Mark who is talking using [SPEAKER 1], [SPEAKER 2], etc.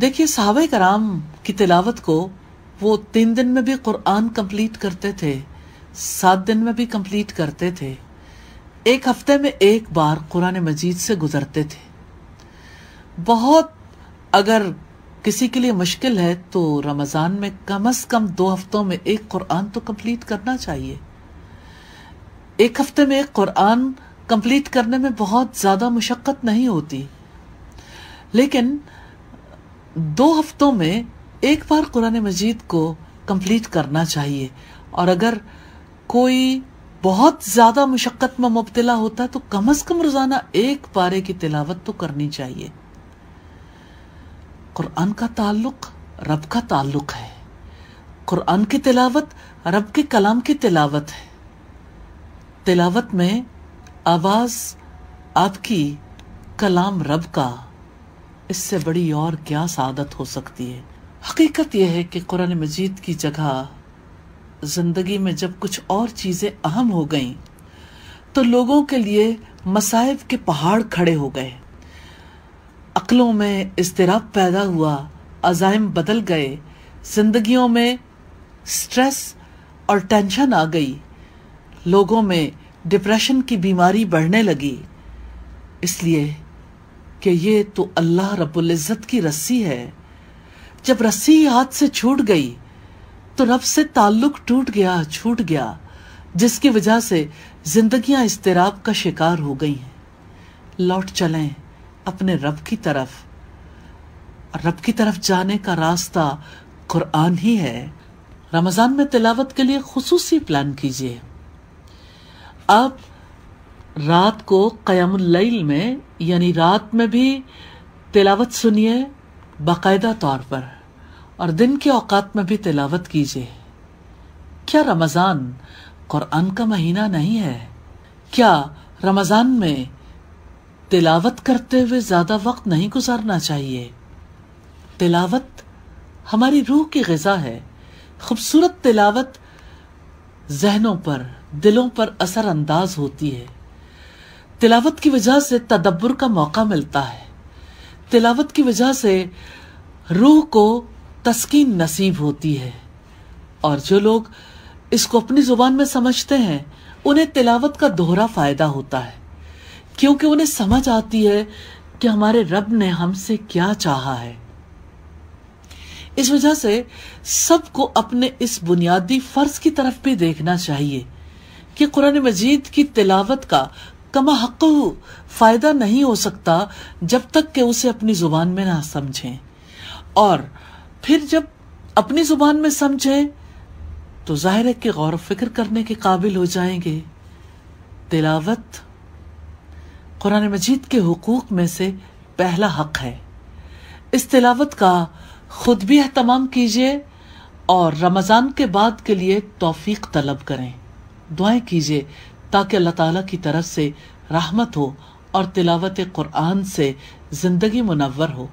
[SPEAKER 1] देखिए साहब कराम की तिलावत को वो तीन दिन में भी कुरान कंप्लीट करते थे सात दिन में भी कंप्लीट करते थे एक हफ्ते में एक बार कुरान मजीद से गुजरते थे बहुत अगर किसी के लिए मुश्किल है तो रमज़ान में कम अज़ कम दो हफ्तों में एक कुरान तो कंप्लीट करना चाहिए एक हफ्ते में एक कुरान कंप्लीट करने में बहुत ज़्यादा मुशक्क़त नहीं होती लेकिन दो हफ्तों में एक बार कुरान मजीद को कंप्लीट करना चाहिए और अगर कोई बहुत ज़्यादा मुशक्कत में मुबतला होता तो कम अज़ कम रोज़ाना एक पारे की तिलावत तो करनी चाहिए कुरान का ताल्लुक रब का ताल्लुक है कुरान की तिलावत रब के कलाम की तिलावत है तिलावत में आवाज़ आपकी कलाम रब का इससे बड़ी और क्या सादत हो सकती है हकीकत यह है कि कुरान मजीद की जगह ज़िंदगी में जब कुछ और चीज़ें अहम हो गईं तो लोगों के लिए मसाइब के पहाड़ खड़े हो गए अकलों में इसतराब पैदा हुआ अजाइम बदल गए जिंदगियों में स्ट्रेस और टेंशन आ गई लोगों में डिप्रेशन की बीमारी बढ़ने लगी इसलिए कि ये तो अल्लाह रबुल्जत की रस्सी है जब रस्सी हाथ से छूट गई तो रब से ताल्लुक टूट गया छूट गया जिसकी वजह से जिंदगियां इसतराब का शिकार हो गई हैं लौट चलें अपने रब की तरफ रब की तरफ जाने का रास्ता कुरान ही है रमज़ान में तिलावत के लिए खसूसी प्लान कीजिए आप रात को क़यामल में यानी रात में भी तिलावत सुनिए बाकायदा तौर पर और दिन के औकात में भी तिलावत कीजिए क्या रमज़ान कुरान का महीना नहीं है क्या रमज़ान में तिलावत करते हुए ज़्यादा वक्त नहीं गुजारना चाहिए तिलावत हमारी रूह की गज़ा है खूबसूरत तिलावत जहनों पर दिलों पर असर अंदाज होती है तिलावत की वजह से तदब्बर का मौका मिलता है तिलावत की वजह से रूह को तस्कीन नसीब होती है और जो लोग इसको अपनी जुबान में समझते हैं उन्हें तिलावत का दोहरा फायदा होता है क्योंकि उन्हें समझ आती है कि हमारे रब ने हमसे क्या चाहा है इस वजह से सबको अपने इस बुनियादी फर्ज की तरफ भी देखना चाहिए कि कुरान मजीद की तिलावत का कमा हक फायदा नहीं हो सकता जब तक के उसे अपनी जुबान में ना समझें और फिर जब अपनी जुबान में समझें तो जाहिर है कि गौर फिक्र करने के काबिल हो जाएंगे तिलावत कुरान मजीद के हकूक में से पहला हक है इस तिलावत का खुद भी अहतमाम कीजिए और रमज़ान के बाद के लिए तौफीक तलब करें दुआएं कीजिए ताकि अल्लाह ताला की तरफ से रहमत हो और तिलावत कुरान से ज़िंदगी मुनवर हो